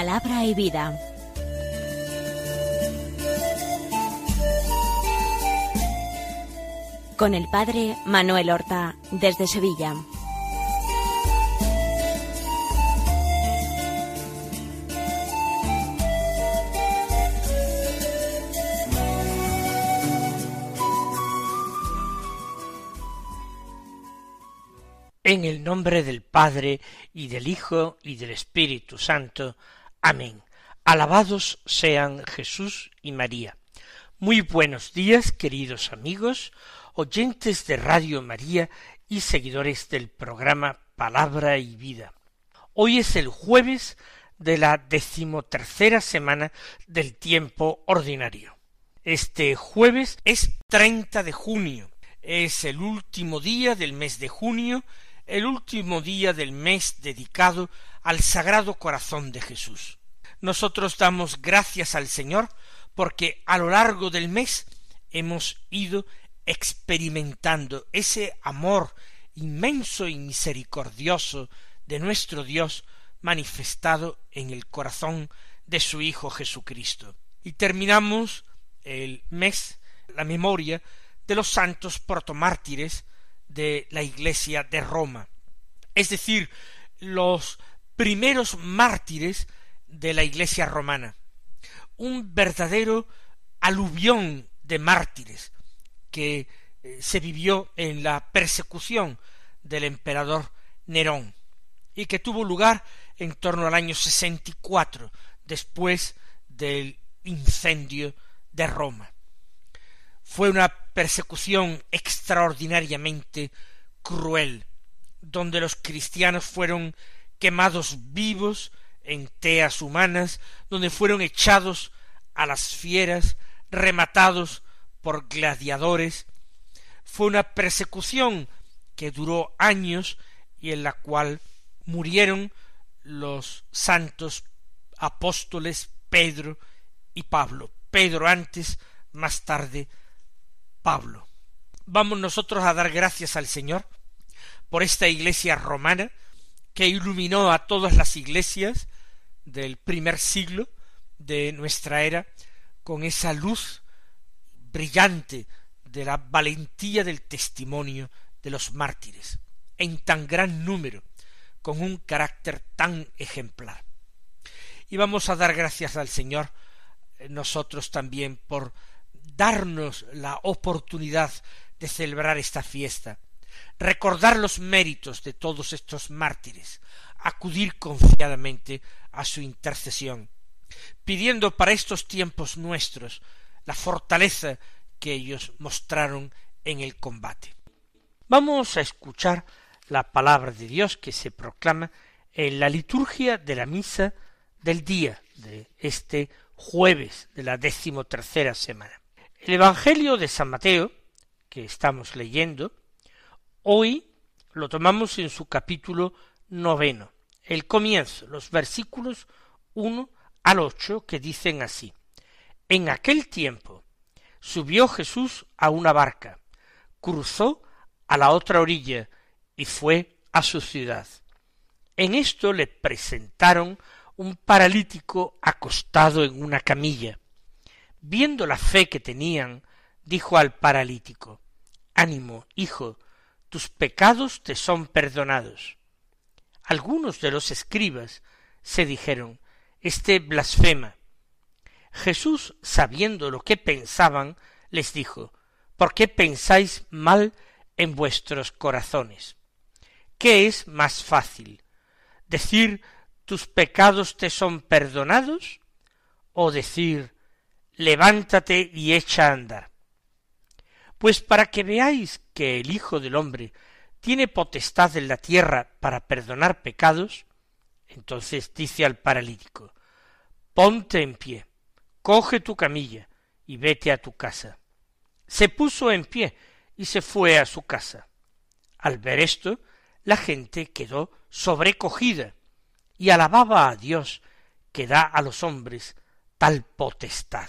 Palabra y vida. Con el padre Manuel Horta, desde Sevilla. En el nombre del Padre y del Hijo y del Espíritu Santo. Amén. Alabados sean Jesús y María. Muy buenos días, queridos amigos, oyentes de Radio María y seguidores del programa Palabra y Vida. Hoy es el jueves de la decimotercera semana del tiempo ordinario. Este jueves es 30 de junio. Es el último día del mes de junio, el último día del mes dedicado al Sagrado Corazón de Jesús. Nosotros damos gracias al Señor porque a lo largo del mes hemos ido experimentando ese amor inmenso y misericordioso de nuestro Dios manifestado en el corazón de su Hijo Jesucristo. Y terminamos el mes, la memoria de los santos protomártires de la Iglesia de Roma, es decir, los primeros mártires de la Iglesia romana, un verdadero aluvión de mártires que eh, se vivió en la persecución del emperador Nerón y que tuvo lugar en torno al año 64 después del incendio de Roma. Fue una persecución extraordinariamente cruel, donde los cristianos fueron quemados vivos en teas humanas, donde fueron echados a las fieras, rematados por gladiadores. Fue una persecución que duró años y en la cual murieron los santos apóstoles Pedro y Pablo. Pedro antes, más tarde Pablo. Vamos nosotros a dar gracias al Señor por esta iglesia romana que iluminó a todas las iglesias del primer siglo de nuestra era con esa luz brillante de la valentía del testimonio de los mártires, en tan gran número, con un carácter tan ejemplar. Y vamos a dar gracias al Señor eh, nosotros también por darnos la oportunidad de celebrar esta fiesta, recordar los méritos de todos estos mártires, acudir confiadamente a su intercesión, pidiendo para estos tiempos nuestros la fortaleza que ellos mostraron en el combate. Vamos a escuchar la palabra de Dios que se proclama en la liturgia de la misa del día de este jueves de la decimotercera semana. El Evangelio de San Mateo, que estamos leyendo, Hoy lo tomamos en su capítulo noveno, el comienzo, los versículos uno al ocho, que dicen así. En aquel tiempo subió Jesús a una barca, cruzó a la otra orilla y fue a su ciudad. En esto le presentaron un paralítico acostado en una camilla. Viendo la fe que tenían, dijo al paralítico Ánimo, hijo, tus pecados te son perdonados. Algunos de los escribas se dijeron, este blasfema. Jesús, sabiendo lo que pensaban, les dijo, ¿por qué pensáis mal en vuestros corazones? ¿Qué es más fácil? ¿Decir tus pecados te son perdonados? ¿O decir levántate y echa a andar? Pues para que veáis que el Hijo del Hombre tiene potestad en la tierra para perdonar pecados, entonces dice al paralítico, ponte en pie, coge tu camilla y vete a tu casa. Se puso en pie y se fue a su casa. Al ver esto, la gente quedó sobrecogida y alababa a Dios que da a los hombres tal potestad.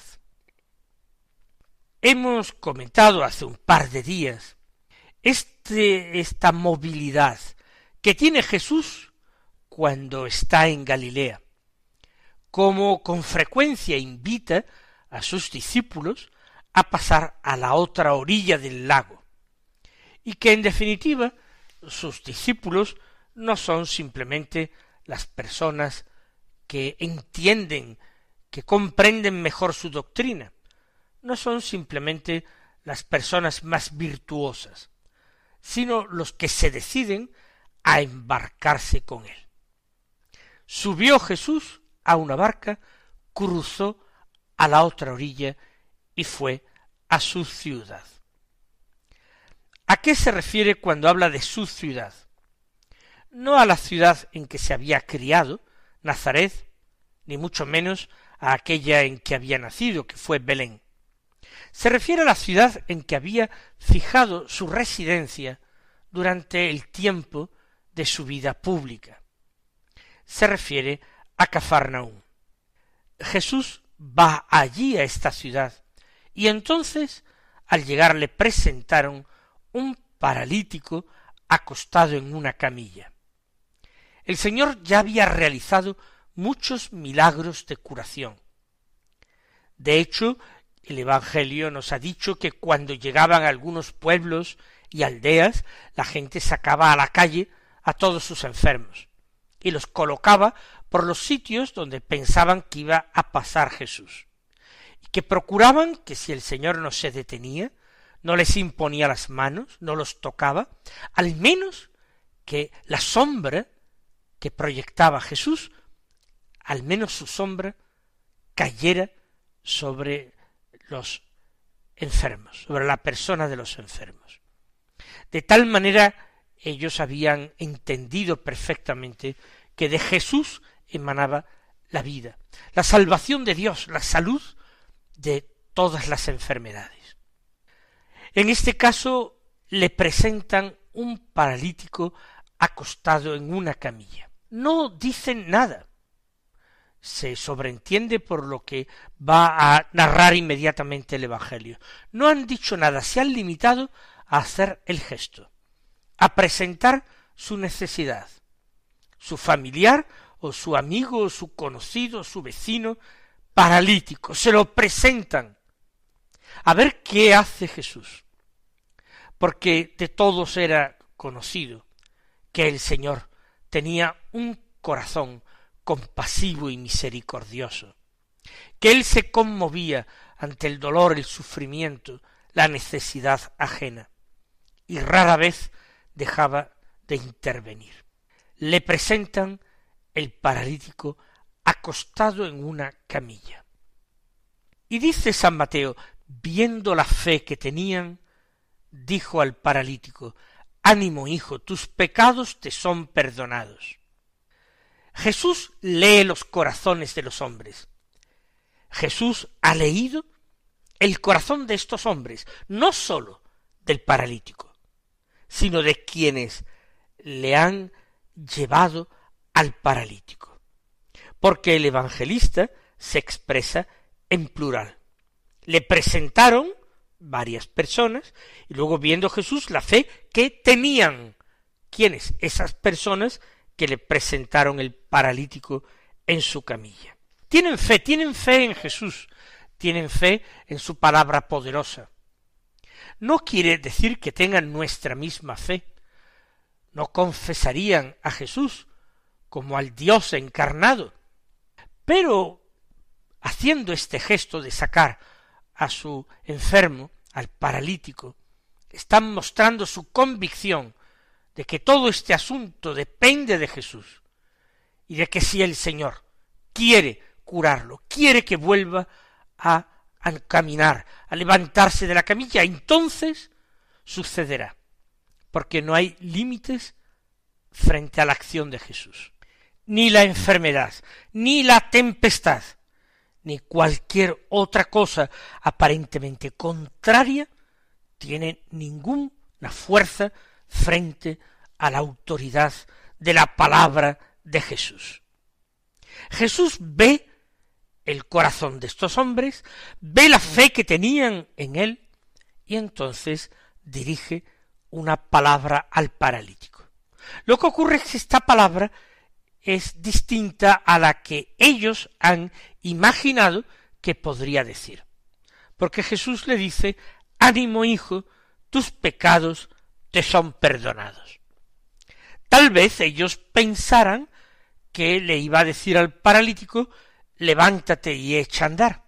Hemos comentado hace un par de días este, esta movilidad que tiene Jesús cuando está en Galilea, como con frecuencia invita a sus discípulos a pasar a la otra orilla del lago, y que en definitiva sus discípulos no son simplemente las personas que entienden, que comprenden mejor su doctrina, no son simplemente las personas más virtuosas, sino los que se deciden a embarcarse con él. Subió Jesús a una barca, cruzó a la otra orilla y fue a su ciudad. ¿A qué se refiere cuando habla de su ciudad? No a la ciudad en que se había criado, Nazaret, ni mucho menos a aquella en que había nacido, que fue Belén, se refiere a la ciudad en que había fijado su residencia durante el tiempo de su vida pública. Se refiere a Cafarnaúm. Jesús va allí a esta ciudad y entonces al llegar le presentaron un paralítico acostado en una camilla. El Señor ya había realizado muchos milagros de curación. De hecho, el Evangelio nos ha dicho que cuando llegaban a algunos pueblos y aldeas, la gente sacaba a la calle a todos sus enfermos y los colocaba por los sitios donde pensaban que iba a pasar Jesús, y que procuraban que si el Señor no se detenía, no les imponía las manos, no los tocaba, al menos que la sombra que proyectaba Jesús, al menos su sombra, cayera sobre los enfermos, sobre la persona de los enfermos. De tal manera ellos habían entendido perfectamente que de Jesús emanaba la vida, la salvación de Dios, la salud de todas las enfermedades. En este caso le presentan un paralítico acostado en una camilla. No dicen nada se sobreentiende por lo que va a narrar inmediatamente el Evangelio. No han dicho nada, se han limitado a hacer el gesto, a presentar su necesidad. Su familiar o su amigo o su conocido, su vecino, paralítico, se lo presentan. A ver qué hace Jesús. Porque de todos era conocido que el Señor tenía un corazón compasivo y misericordioso, que él se conmovía ante el dolor, el sufrimiento, la necesidad ajena, y rara vez dejaba de intervenir. Le presentan el paralítico acostado en una camilla. Y dice San Mateo, viendo la fe que tenían, dijo al paralítico, Ánimo, hijo, tus pecados te son perdonados. Jesús lee los corazones de los hombres. Jesús ha leído el corazón de estos hombres, no sólo del paralítico, sino de quienes le han llevado al paralítico. Porque el evangelista se expresa en plural. Le presentaron varias personas y luego viendo Jesús la fe que tenían. ¿Quiénes? Esas personas que le presentaron el paralítico en su camilla. Tienen fe, tienen fe en Jesús, tienen fe en su palabra poderosa. No quiere decir que tengan nuestra misma fe. No confesarían a Jesús como al Dios encarnado. Pero haciendo este gesto de sacar a su enfermo, al paralítico, están mostrando su convicción de que todo este asunto depende de Jesús y de que si el Señor quiere curarlo, quiere que vuelva a, caminar, a levantarse de la camilla, entonces sucederá, porque no hay límites frente a la acción de Jesús. Ni la enfermedad, ni la tempestad, ni cualquier otra cosa aparentemente contraria tiene ninguna fuerza frente a la autoridad de la palabra de Jesús. Jesús ve el corazón de estos hombres, ve la fe que tenían en él y entonces dirige una palabra al paralítico. Lo que ocurre es que esta palabra es distinta a la que ellos han imaginado que podría decir. Porque Jesús le dice, ánimo hijo, tus pecados te son perdonados. Tal vez ellos pensaran que le iba a decir al paralítico levántate y echa a andar.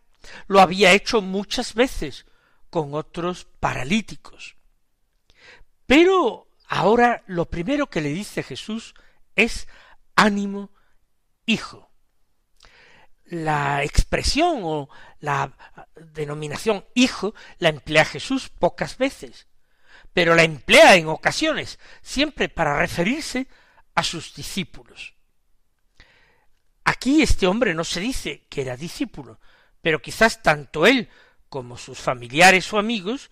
Lo había hecho muchas veces con otros paralíticos. Pero ahora lo primero que le dice Jesús es ánimo, hijo. La expresión o la denominación hijo la emplea Jesús pocas veces pero la emplea en ocasiones, siempre para referirse a sus discípulos. Aquí este hombre no se dice que era discípulo, pero quizás tanto él como sus familiares o amigos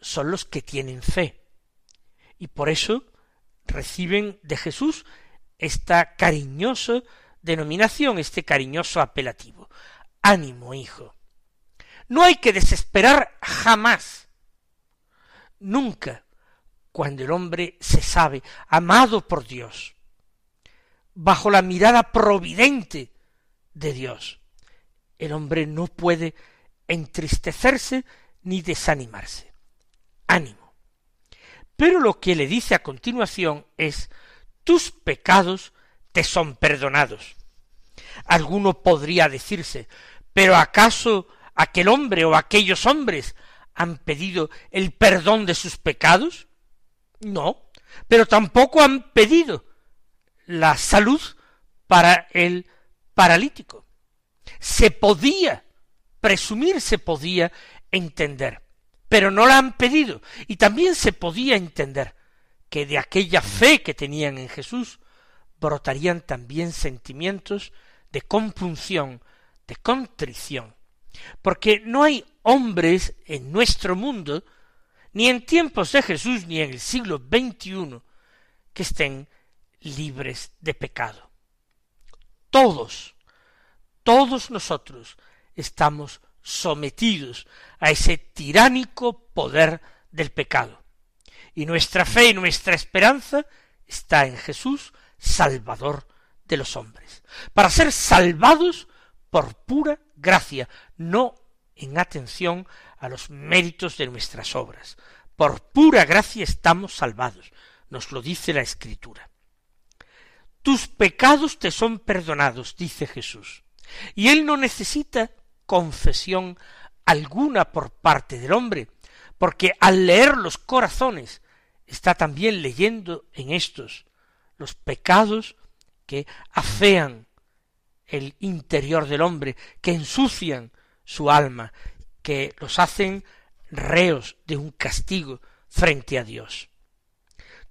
son los que tienen fe. Y por eso reciben de Jesús esta cariñosa denominación, este cariñoso apelativo. Ánimo, hijo. No hay que desesperar jamás nunca cuando el hombre se sabe amado por Dios, bajo la mirada providente de Dios. El hombre no puede entristecerse ni desanimarse. Ánimo. Pero lo que le dice a continuación es, tus pecados te son perdonados. Alguno podría decirse, pero ¿acaso aquel hombre o aquellos hombres han pedido el perdón de sus pecados? No, pero tampoco han pedido la salud para el paralítico. Se podía presumir, se podía entender, pero no la han pedido. Y también se podía entender que de aquella fe que tenían en Jesús brotarían también sentimientos de compunción, de contrición porque no hay hombres en nuestro mundo, ni en tiempos de Jesús, ni en el siglo XXI, que estén libres de pecado. Todos, todos nosotros estamos sometidos a ese tiránico poder del pecado. Y nuestra fe y nuestra esperanza está en Jesús, Salvador de los hombres. Para ser salvados por pura gracia, no en atención a los méritos de nuestras obras. Por pura gracia estamos salvados, nos lo dice la Escritura. Tus pecados te son perdonados, dice Jesús. Y él no necesita confesión alguna por parte del hombre, porque al leer los corazones está también leyendo en estos los pecados que afean el interior del hombre, que ensucian su alma, que los hacen reos de un castigo frente a Dios.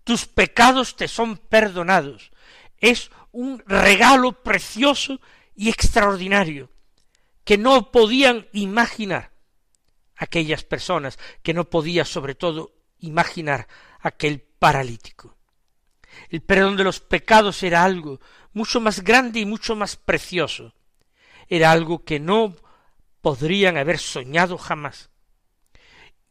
Tus pecados te son perdonados. Es un regalo precioso y extraordinario que no podían imaginar aquellas personas, que no podía sobre todo imaginar aquel paralítico. El perdón de los pecados era algo mucho más grande y mucho más precioso. Era algo que no podrían haber soñado jamás.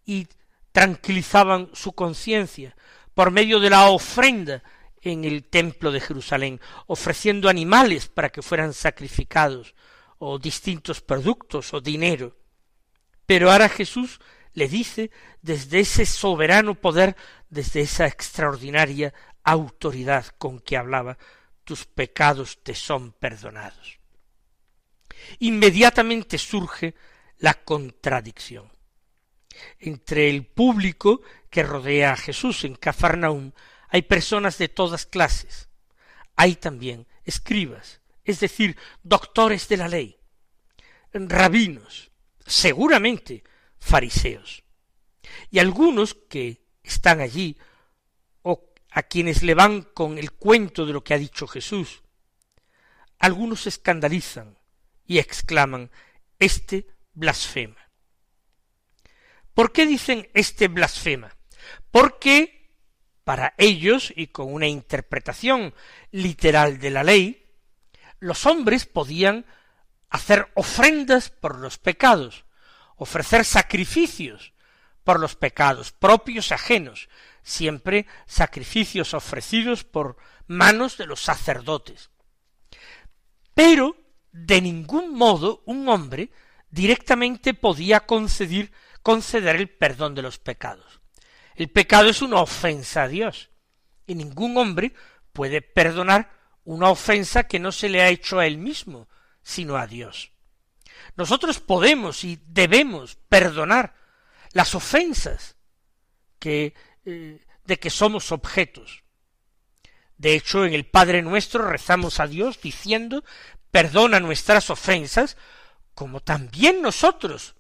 Y tranquilizaban su conciencia por medio de la ofrenda en el templo de Jerusalén, ofreciendo animales para que fueran sacrificados, o distintos productos, o dinero. Pero ahora Jesús le dice desde ese soberano poder, desde esa extraordinaria autoridad con que hablaba, tus pecados te son perdonados. Inmediatamente surge la contradicción entre el público que rodea a Jesús en Cafarnaum hay personas de todas clases. Hay también escribas, es decir, doctores de la ley, rabinos, seguramente fariseos. Y algunos que están allí a quienes le van con el cuento de lo que ha dicho Jesús, algunos se escandalizan y exclaman, este blasfema. ¿Por qué dicen este blasfema? Porque para ellos, y con una interpretación literal de la ley, los hombres podían hacer ofrendas por los pecados, ofrecer sacrificios por los pecados propios ajenos, siempre sacrificios ofrecidos por manos de los sacerdotes. Pero de ningún modo un hombre directamente podía conceder, conceder el perdón de los pecados. El pecado es una ofensa a Dios, y ningún hombre puede perdonar una ofensa que no se le ha hecho a él mismo, sino a Dios. Nosotros podemos y debemos perdonar las ofensas que eh, de que somos objetos. De hecho, en el Padre nuestro rezamos a Dios diciendo, perdona nuestras ofensas, como también nosotros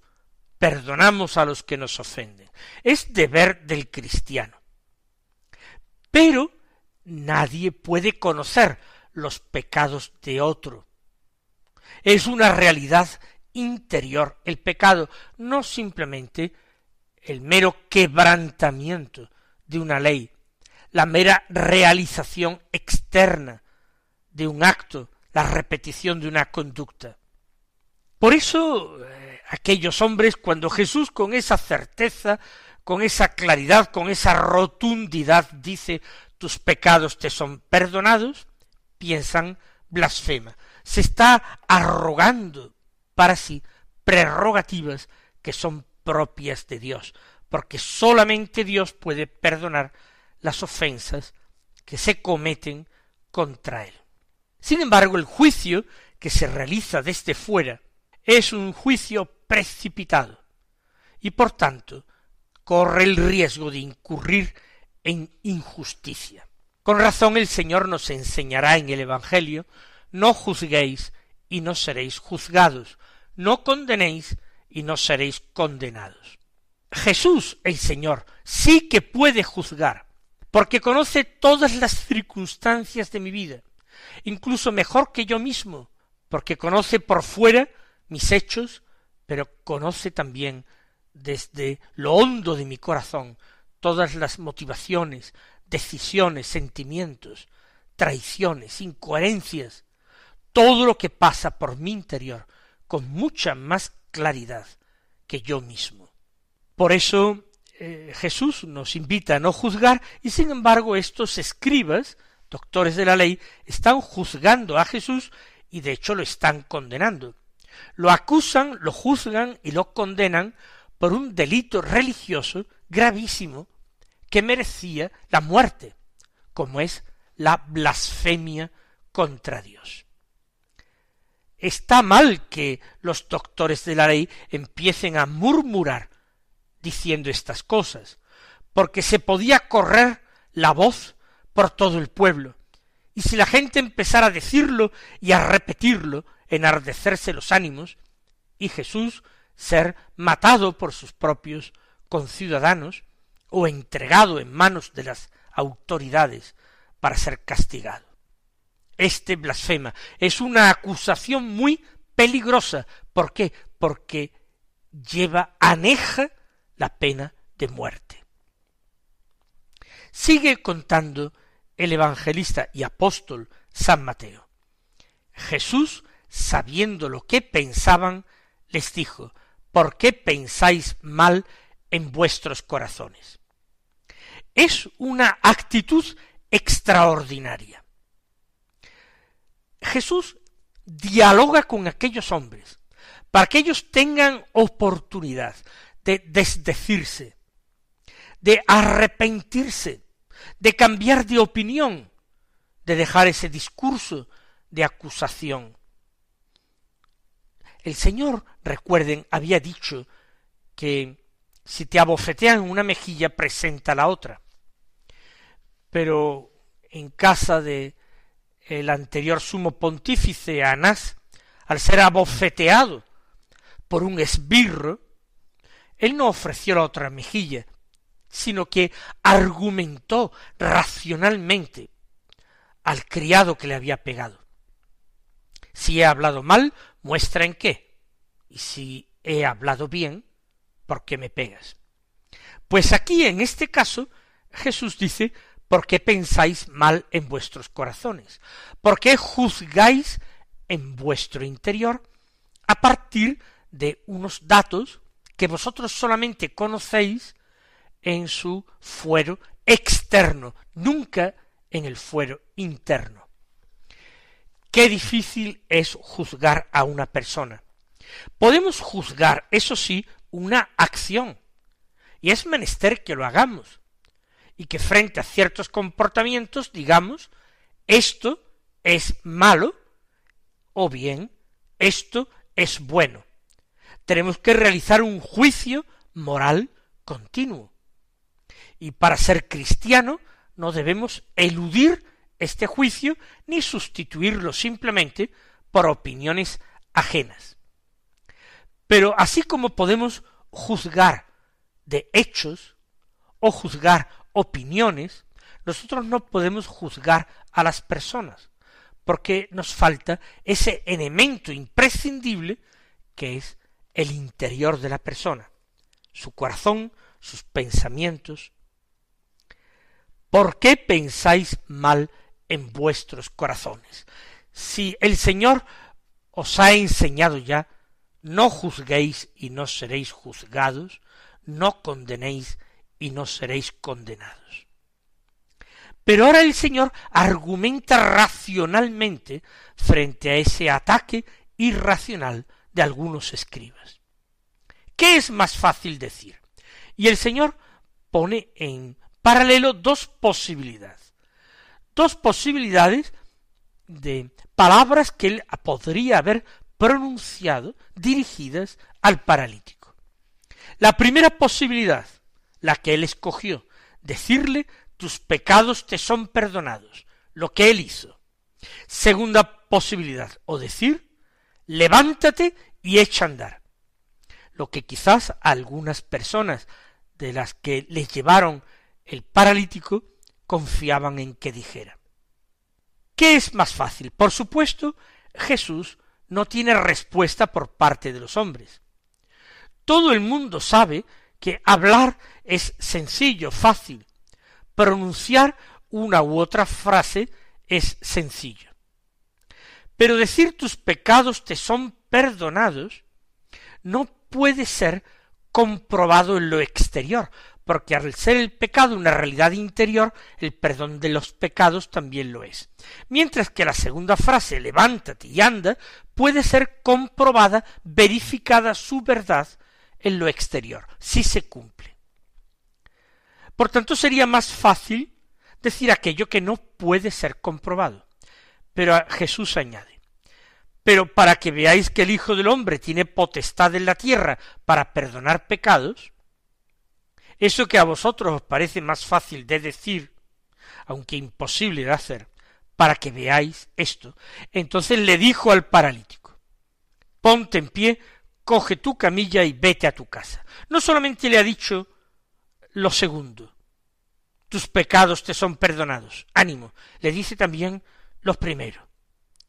perdonamos a los que nos ofenden. Es deber del cristiano. Pero nadie puede conocer los pecados de otro. Es una realidad interior el pecado, no simplemente el mero quebrantamiento de una ley, la mera realización externa de un acto, la repetición de una conducta. Por eso eh, aquellos hombres, cuando Jesús con esa certeza, con esa claridad, con esa rotundidad dice tus pecados te son perdonados, piensan blasfema. Se está arrogando para sí prerrogativas que son propias de Dios, porque solamente Dios puede perdonar las ofensas que se cometen contra Él. Sin embargo, el juicio que se realiza desde fuera es un juicio precipitado y por tanto corre el riesgo de incurrir en injusticia. Con razón el Señor nos enseñará en el Evangelio, no juzguéis y no seréis juzgados, no condenéis y no seréis condenados. Jesús, el Señor, sí que puede juzgar, porque conoce todas las circunstancias de mi vida, incluso mejor que yo mismo, porque conoce por fuera mis hechos, pero conoce también desde lo hondo de mi corazón todas las motivaciones, decisiones, sentimientos, traiciones, incoherencias, todo lo que pasa por mi interior con mucha más claridad que yo mismo. Por eso eh, Jesús nos invita a no juzgar y sin embargo estos escribas, doctores de la ley, están juzgando a Jesús y de hecho lo están condenando. Lo acusan, lo juzgan y lo condenan por un delito religioso gravísimo que merecía la muerte, como es la blasfemia contra Dios. Está mal que los doctores de la ley empiecen a murmurar diciendo estas cosas, porque se podía correr la voz por todo el pueblo, y si la gente empezara a decirlo y a repetirlo, enardecerse los ánimos, y Jesús ser matado por sus propios conciudadanos, o entregado en manos de las autoridades para ser castigado este blasfema. Es una acusación muy peligrosa. ¿Por qué? Porque lleva, aneja la pena de muerte. Sigue contando el evangelista y apóstol San Mateo. Jesús, sabiendo lo que pensaban, les dijo, ¿por qué pensáis mal en vuestros corazones? Es una actitud extraordinaria. Jesús dialoga con aquellos hombres para que ellos tengan oportunidad de desdecirse, de arrepentirse, de cambiar de opinión, de dejar ese discurso de acusación. El Señor, recuerden, había dicho que si te abofetean una mejilla, presenta la otra. Pero en casa de el anterior sumo pontífice Anás, al ser abofeteado por un esbirro, él no ofreció la otra mejilla, sino que argumentó racionalmente al criado que le había pegado. Si he hablado mal, muestra en qué. Y si he hablado bien, ¿por qué me pegas? Pues aquí, en este caso, Jesús dice ¿Por qué pensáis mal en vuestros corazones? ¿Por qué juzgáis en vuestro interior a partir de unos datos que vosotros solamente conocéis en su fuero externo, nunca en el fuero interno? Qué difícil es juzgar a una persona. Podemos juzgar, eso sí, una acción, y es menester que lo hagamos, y que frente a ciertos comportamientos digamos esto es malo o bien esto es bueno. Tenemos que realizar un juicio moral continuo. Y para ser cristiano no debemos eludir este juicio ni sustituirlo simplemente por opiniones ajenas. Pero así como podemos juzgar de hechos o juzgar opiniones, nosotros no podemos juzgar a las personas, porque nos falta ese elemento imprescindible que es el interior de la persona, su corazón, sus pensamientos. ¿Por qué pensáis mal en vuestros corazones? Si el Señor os ha enseñado ya, no juzguéis y no seréis juzgados, no condenéis y no seréis condenados. Pero ahora el Señor argumenta racionalmente frente a ese ataque irracional de algunos escribas. ¿Qué es más fácil decir? Y el Señor pone en paralelo dos posibilidades. Dos posibilidades de palabras que él podría haber pronunciado dirigidas al paralítico. La primera posibilidad la que él escogió, decirle tus pecados te son perdonados, lo que él hizo. Segunda posibilidad, o decir, levántate y echa a andar. Lo que quizás algunas personas de las que les llevaron el paralítico confiaban en que dijera. ¿Qué es más fácil? Por supuesto, Jesús no tiene respuesta por parte de los hombres. Todo el mundo sabe que hablar es sencillo, fácil. Pronunciar una u otra frase es sencillo. Pero decir tus pecados te son perdonados no puede ser comprobado en lo exterior, porque al ser el pecado una realidad interior, el perdón de los pecados también lo es. Mientras que la segunda frase, levántate y anda, puede ser comprobada, verificada su verdad en lo exterior, si se cumple. Por tanto, sería más fácil decir aquello que no puede ser comprobado. Pero Jesús añade, pero para que veáis que el Hijo del Hombre tiene potestad en la tierra para perdonar pecados, eso que a vosotros os parece más fácil de decir, aunque imposible de hacer, para que veáis esto, entonces le dijo al paralítico, ponte en pie, coge tu camilla y vete a tu casa. No solamente le ha dicho lo segundo, tus pecados te son perdonados, ánimo, le dice también lo primero.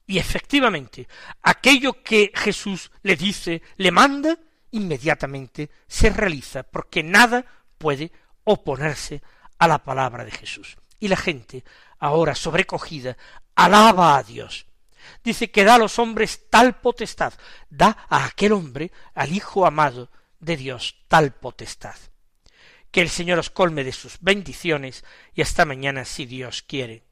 Y efectivamente, aquello que Jesús le dice, le manda, inmediatamente se realiza, porque nada puede oponerse a la palabra de Jesús. Y la gente, ahora sobrecogida, alaba a Dios dice que da a los hombres tal potestad, da a aquel hombre, al Hijo amado de Dios, tal potestad. Que el Señor os colme de sus bendiciones y hasta mañana si Dios quiere.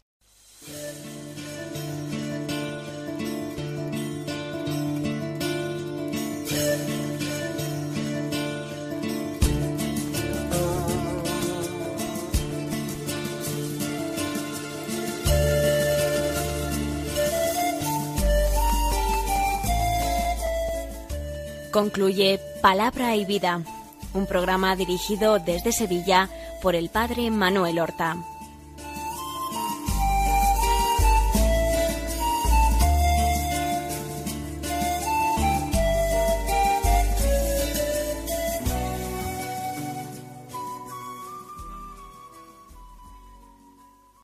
Concluye Palabra y Vida, un programa dirigido desde Sevilla por el padre Manuel Horta.